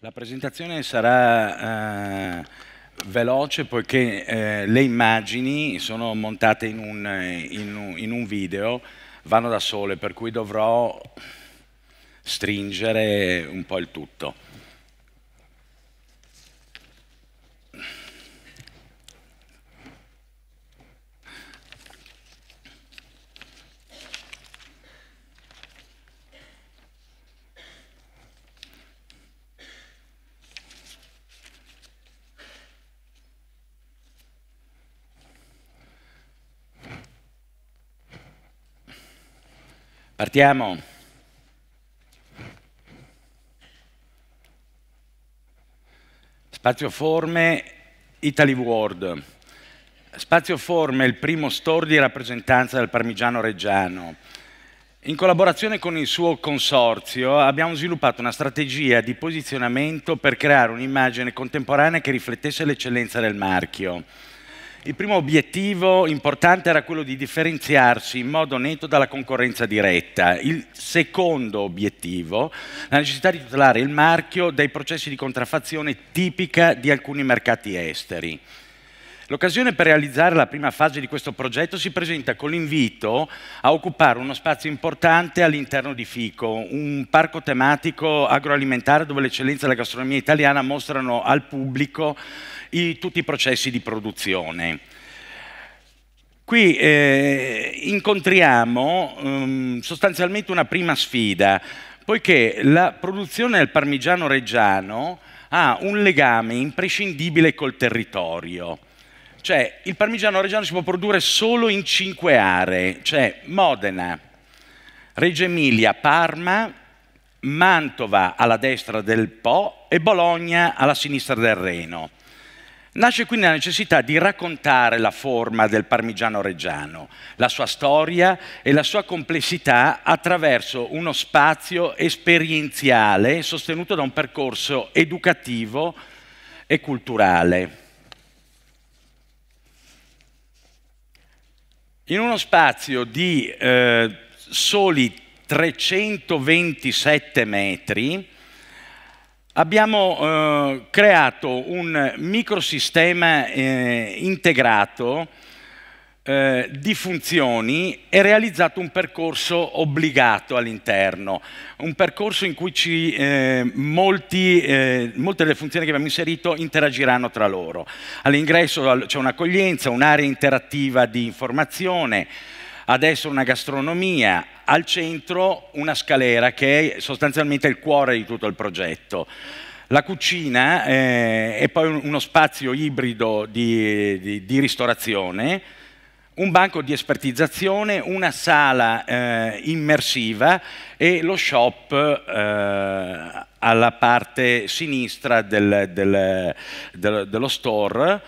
La presentazione sarà eh, veloce poiché eh, le immagini sono montate in un, in, in un, video, vanno da sole, per cui dovrò stringere un po' il tutto. Partiamo. Spazio Forme, Italy World. Spazio Forme è il primo store di rappresentanza del Parmigiano Reggiano. In collaborazione con il suo consorzio abbiamo sviluppato una strategia di posizionamento per creare un'immagine contemporanea che riflettesse l'eccellenza del marchio. Il primo obiettivo importante era quello di differenziarsi in modo netto dalla concorrenza diretta. Il secondo obiettivo, la necessità di tutelare il marchio dai processi di contraffazione tipica di alcuni mercati esteri. L'occasione per realizzare la prima fase di questo progetto si presenta con l'invito a occupare uno spazio importante all'interno di FICO, un parco tematico agroalimentare dove l'eccellenza della gastronomia italiana mostrano al pubblico i, tutti i processi di produzione. Qui eh, incontriamo um, sostanzialmente una prima sfida, poiché la produzione del parmigiano reggiano ha un legame imprescindibile col territorio. Cioè, il parmigiano reggiano si può produrre solo in cinque aree, cioè Modena, Reggio Emilia, Parma, Mantova alla destra del Po e Bologna alla sinistra del Reno. Nasce quindi la necessità di raccontare la forma del parmigiano reggiano, la sua storia e la sua complessità attraverso uno spazio esperienziale sostenuto da un percorso educativo e culturale. In uno spazio di eh, soli 327 metri abbiamo eh, creato un microsistema eh, integrato eh, di funzioni è realizzato un percorso obbligato all'interno, un percorso in cui ci, eh, molti, eh, molte delle funzioni che abbiamo inserito interagiranno tra loro. All'ingresso c'è un'accoglienza, un'area interattiva di informazione, adesso una gastronomia, al centro una scalera che è sostanzialmente il cuore di tutto il progetto. La cucina eh, è poi uno spazio ibrido di, di, di ristorazione, un banco di espertizzazione, una sala eh, immersiva e lo shop eh, alla parte sinistra del, del, del, dello store.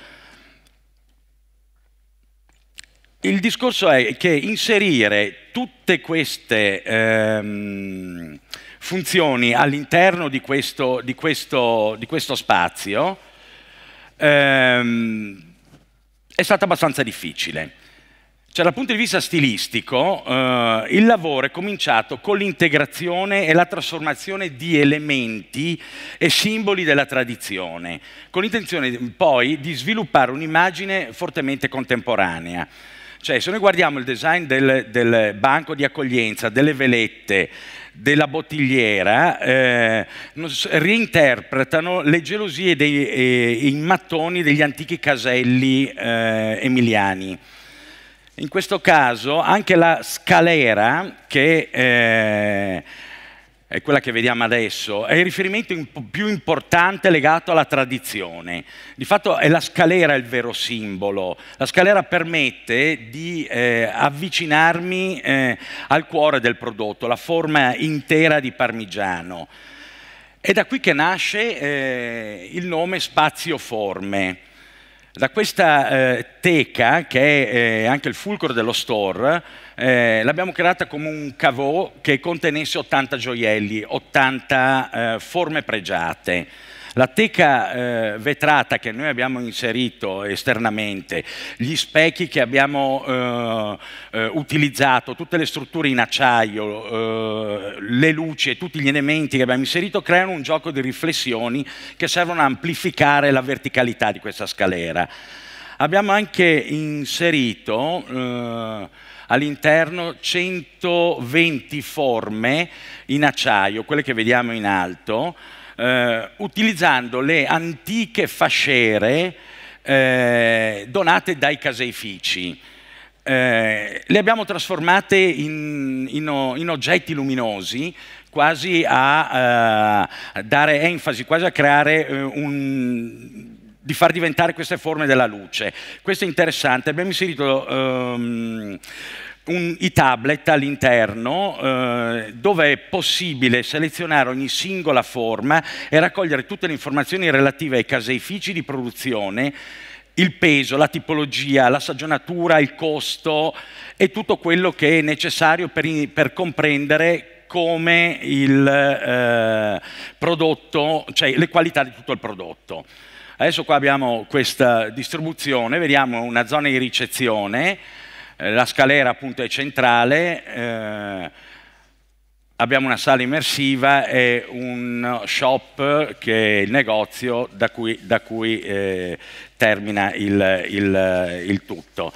Il discorso è che inserire tutte queste ehm, funzioni all'interno di, di, di questo, spazio ehm, è stato abbastanza difficile. Cioè, dal punto di vista stilistico, eh, il lavoro è cominciato con l'integrazione e la trasformazione di elementi e simboli della tradizione, con l'intenzione poi di sviluppare un'immagine fortemente contemporanea. Cioè, se noi guardiamo il design del, del banco di accoglienza, delle velette, della bottigliera, eh, reinterpretano le gelosie dei eh, mattoni degli antichi caselli eh, emiliani. In questo caso anche la scalera, che eh, è quella che vediamo adesso, è il riferimento più importante legato alla tradizione. Di fatto è la scalera il vero simbolo. La scalera permette di eh, avvicinarmi eh, al cuore del prodotto, la forma intera di parmigiano. È da qui che nasce il nome spazio forme. Da questa eh, teca, che è eh, anche il fulcro dello store, eh, l'abbiamo creata come un cavò che contenesse 80 gioielli, 80 eh, forme pregiate. La teca eh, vetrata che noi abbiamo inserito esternamente, gli specchi che abbiamo eh, eh utilizzato, tutte le strutture in acciaio, eh, le luci e tutti gli elementi che abbiamo inserito creano un gioco di riflessioni che servono a amplificare la verticalità di questa scalera. Abbiamo anche inserito eh, all'interno 120 forme in acciaio, quelle che vediamo in alto, eh, utilizzando le antiche fascere eh, donate dai caseifici. Eh, le abbiamo trasformate in, in, in oggetti luminosi quasi a, eh, a dare enfasi, quasi a creare eh, un, di far diventare queste forme della luce. Questo è interessante. Abbiamo inserito um, un, i tablet all'interno eh, dove è possibile selezionare ogni singola forma e raccogliere tutte le informazioni relative ai caseifici di produzione, il peso, la tipologia, la stagionatura, il costo e tutto quello che è necessario per, per comprendere come il eh, prodotto, cioè le qualità di tutto il prodotto. Adesso qua abbiamo questa distribuzione, vediamo una zona di ricezione, eh, la scalera appunto è centrale, eh, abbiamo una sala immersiva e un shop che è il negozio da cui, da cui eh, termina il, il, il, tutto.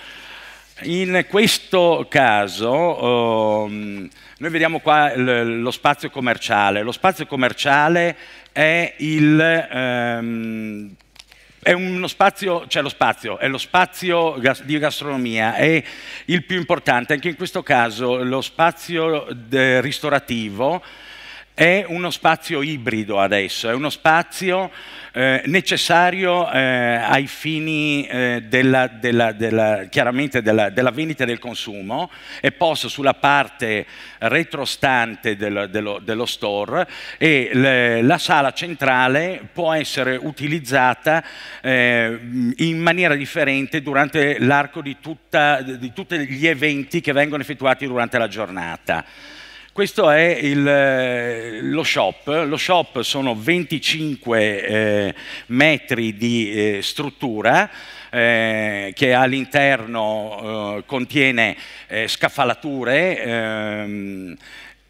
In questo caso ehm, noi vediamo qua lo spazio commerciale. Lo spazio commerciale è il ehm, è uno spazio, c'è cioè lo spazio, è lo spazio di gastronomia, è il più importante, anche in questo caso lo spazio eh, ristorativo è uno spazio ibrido adesso, è uno spazio eh, necessario eh, ai fini eh, della, della, della, chiaramente della, della, vendita e del consumo, è posto sulla parte retrostante del, dello, dello, store e le, la sala centrale può essere utilizzata eh, in maniera differente durante l'arco di tutti gli eventi che vengono effettuati durante la giornata. Questo è il, eh, lo shop. Lo shop sono 25 eh, metri di eh, struttura eh, che all'interno eh, contiene eh, scaffalature. Ehm,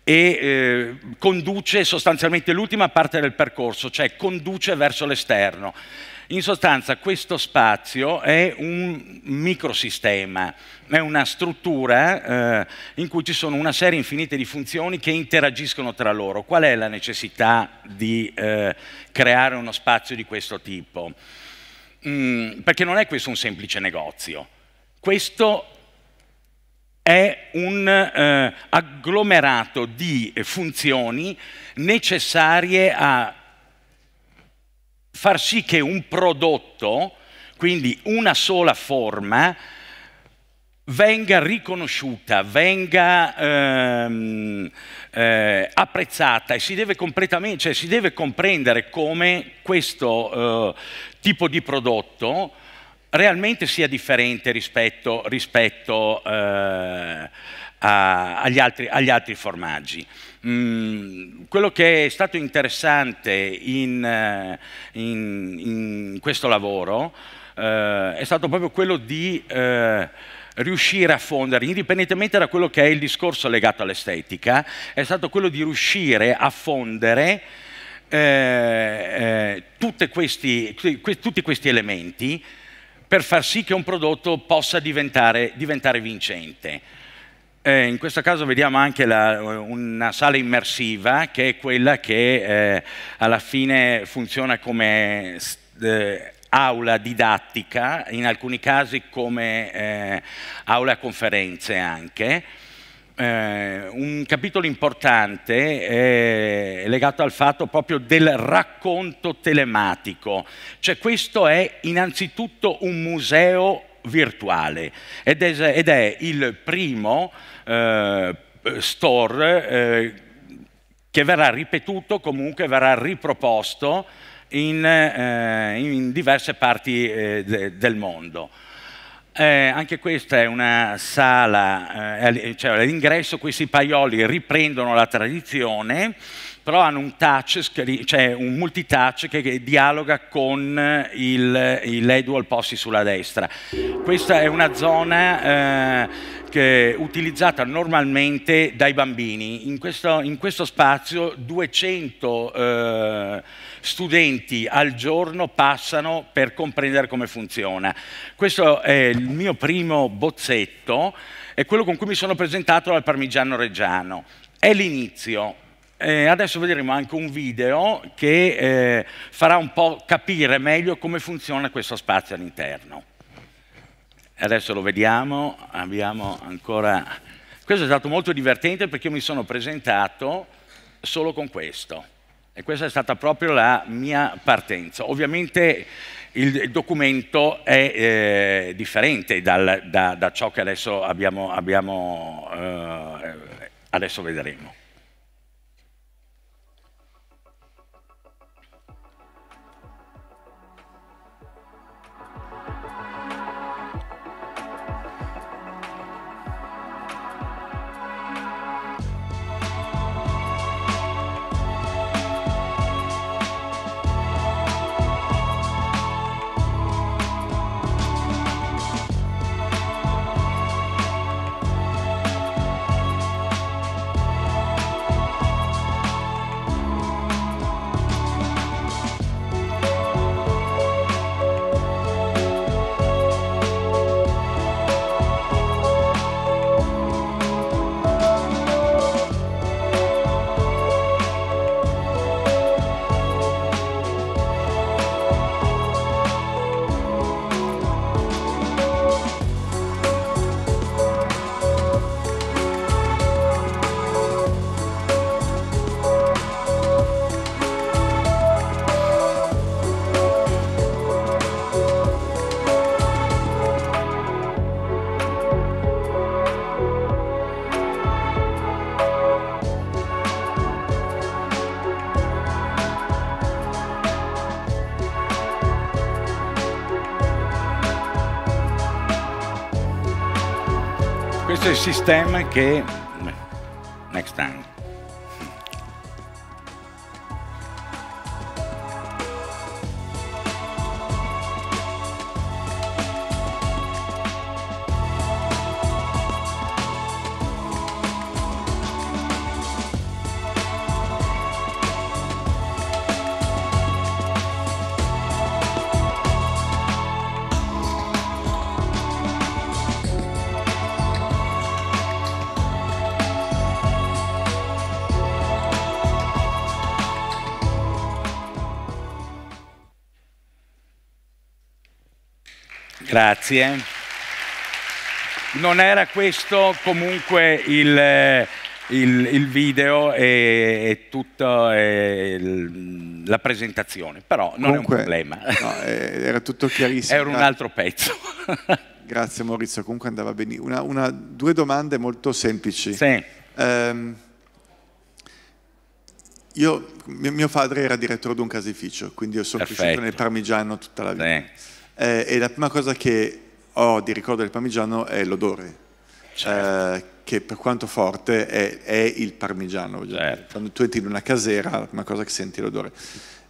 e eh, conduce sostanzialmente l'ultima parte del percorso, cioè conduce verso l'esterno. In sostanza questo spazio è un microsistema, è una struttura eh, in cui ci sono una serie infinita di funzioni che interagiscono tra loro. Qual è la necessità di eh, creare uno spazio di questo tipo? Mm, perché non è questo un semplice negozio. Questo è un eh, agglomerato di funzioni necessarie a far sì che un prodotto, quindi una sola forma, venga riconosciuta, venga ehm, eh, apprezzata e si deve, cioè, si deve, comprendere come questo eh, tipo di prodotto realmente sia differente rispetto, rispetto eh, a, agli, altri, agli, altri, formaggi. Mm, quello che è stato interessante in, eh, in, in questo lavoro eh, è stato proprio quello di eh, riuscire a fondere, indipendentemente da quello che è il discorso legato all'estetica, è stato quello di riuscire a fondere eh, eh, tutti, questi, tutti, questi, elementi per far sì che un prodotto possa diventare, diventare vincente. Eh, in questo caso vediamo anche la, una sala immersiva che è quella che eh, alla fine funziona come eh, aula didattica, in alcuni casi come eh, aula conferenze anche. Eh, un capitolo importante eh, è legato al fatto proprio del racconto telematico, cioè questo è innanzitutto un museo virtuale ed è, ed è il primo eh, store eh, che verrà ripetuto, comunque verrà riproposto in, eh, in diverse parti eh, de, del mondo. Eh, anche questa è una sala, eh, cioè all'ingresso questi paioli riprendono la tradizione però hanno un touch, cioè un multitouch che, dialoga con il, i LED wall posti sulla destra. Questa è una zona eh, che, utilizzata normalmente dai bambini. In questo, in questo spazio 200 eh, studenti al giorno passano per comprendere come funziona. Questo è il mio primo bozzetto, è quello con cui mi sono presentato al Parmigiano Reggiano. È l'inizio, eh, adesso vedremo anche un video che eh, farà un po' capire meglio come funziona questo spazio all'interno. Adesso lo vediamo, abbiamo ancora... Questo è stato molto divertente perché io mi sono presentato solo con questo. E questa è stata proprio la mia partenza. Ovviamente il documento è eh, differente dal, da, da, ciò che adesso, abbiamo, abbiamo, eh, adesso vedremo. sistema che... Next time. Grazie. Non era questo comunque il, il, il video e, e tutta la presentazione, però non comunque, è un problema. No, eh, era tutto chiarissimo. era un altro pezzo. Grazie Maurizio, comunque andava benissimo. Una, una, due domande molto semplici. Sì. Um, io, mio padre era direttore di un casificio, quindi io sono Perfetto. cresciuto nel parmigiano tutta la vita. Sì eh, e la prima cosa che ho di ricordo del parmigiano è l'odore, certo. eh, che per quanto forte è, è il parmigiano. Certo. Quando tu entri in una casera, la prima cosa che senti è l'odore.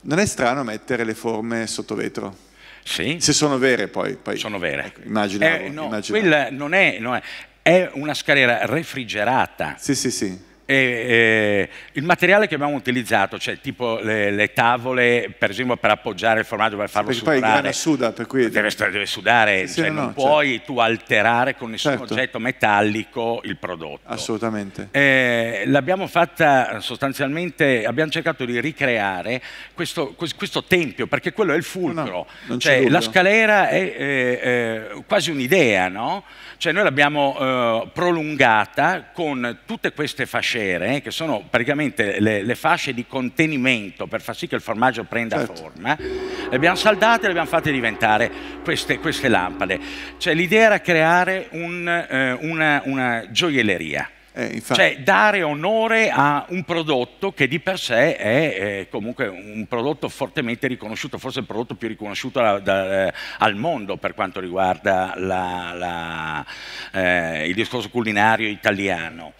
Non è strano mettere le forme sotto vetro? Sì. Se sono vere poi. poi sono vere. Ecco, immaginavo, eh, no, immaginavo. Quella non è, non è, è una scalera refrigerata. Sì, sì, sì e, eh, il materiale che abbiamo utilizzato, cioè tipo le, le tavole per esempio per appoggiare il formaggio, per farlo sì, sudare. suda, per cui... Deve, deve sudare, sì, cioè, no, non no, puoi certo. tu alterare con nessun certo. oggetto metallico il prodotto. Assolutamente. Eh, l'abbiamo fatta sostanzialmente, abbiamo cercato di ricreare questo, questo tempio, perché quello è il fulcro. No, cioè, la scalera è, è, è quasi un'idea, no? Cioè noi l'abbiamo eh, prolungata con tutte queste fascette crociere, eh, che sono praticamente le, le, fasce di contenimento per far sì che il formaggio prenda certo. forma, le abbiamo saldate e le abbiamo fatte diventare queste, queste lampade. Cioè, l'idea era creare un, eh, una, una gioielleria. Eh, cioè dare onore a un prodotto che di per sé è eh, comunque un prodotto fortemente riconosciuto, forse il prodotto più riconosciuto da, da, eh, al mondo per quanto riguarda la, la, eh, il discorso culinario italiano.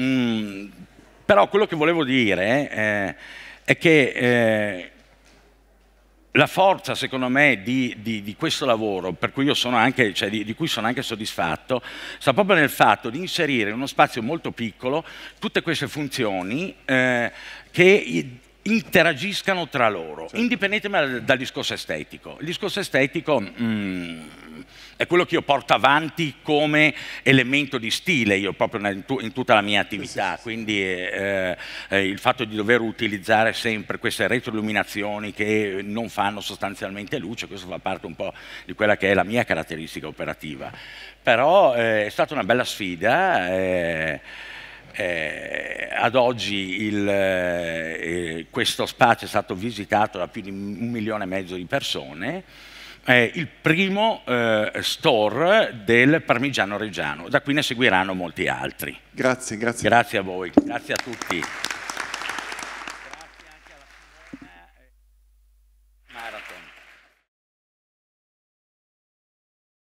Mm, però quello che volevo dire eh, è che eh, la forza, secondo me, di, di, di questo lavoro, cui anche, cioè, di, di, cui sono anche soddisfatto, sta proprio nel fatto di inserire in uno spazio molto piccolo tutte queste funzioni eh, che interagiscano tra loro, certo. indipendentemente dal, discorso estetico. Il discorso estetico mm, è quello che io porto avanti come elemento di stile, io proprio in, tu, in tutta la mia attività, sì, sì. quindi eh, eh, il fatto di dover utilizzare sempre queste retroilluminazioni che non fanno sostanzialmente luce, questo fa parte un po' di quella che è la mia caratteristica operativa. Però eh, è stata una bella sfida eh, eh, ad oggi il, eh, eh, questo spazio è stato visitato da più di un milione e mezzo di persone, È il primo eh, store del Parmigiano Reggiano, da qui ne seguiranno molti altri. Grazie, grazie. Grazie a voi, grazie a tutti.